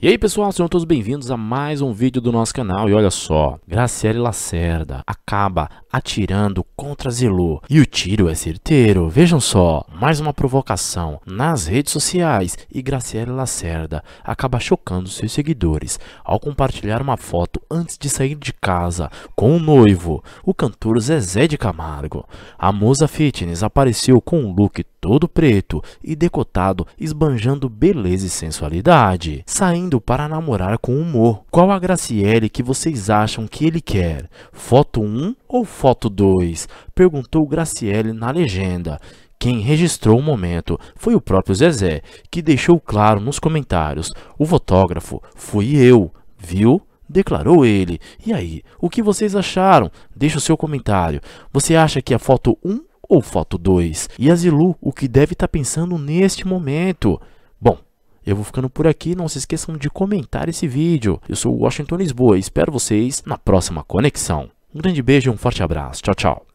E aí pessoal, sejam todos bem-vindos a mais um vídeo do nosso canal E olha só, Graciele Lacerda acaba atirando contra Zilu E o tiro é certeiro, vejam só Mais uma provocação nas redes sociais E Graciele Lacerda acaba chocando seus seguidores Ao compartilhar uma foto antes de sair de casa com o um noivo O cantor Zezé de Camargo A moça fitness apareceu com um look todo preto e decotado, esbanjando beleza e sensualidade, saindo para namorar com humor. Qual a Graciele que vocês acham que ele quer? Foto 1 ou foto 2? Perguntou Graciele na legenda. Quem registrou o momento foi o próprio Zezé, que deixou claro nos comentários. O fotógrafo fui eu, viu? declarou ele. E aí, o que vocês acharam? Deixe o seu comentário. Você acha que a foto 1 ou foto 2? E a Zilu, o que deve estar tá pensando neste momento? Bom, eu vou ficando por aqui, não se esqueçam de comentar esse vídeo. Eu sou o Washington Lisboa e espero vocês na próxima conexão. Um grande beijo, e um forte abraço, tchau, tchau.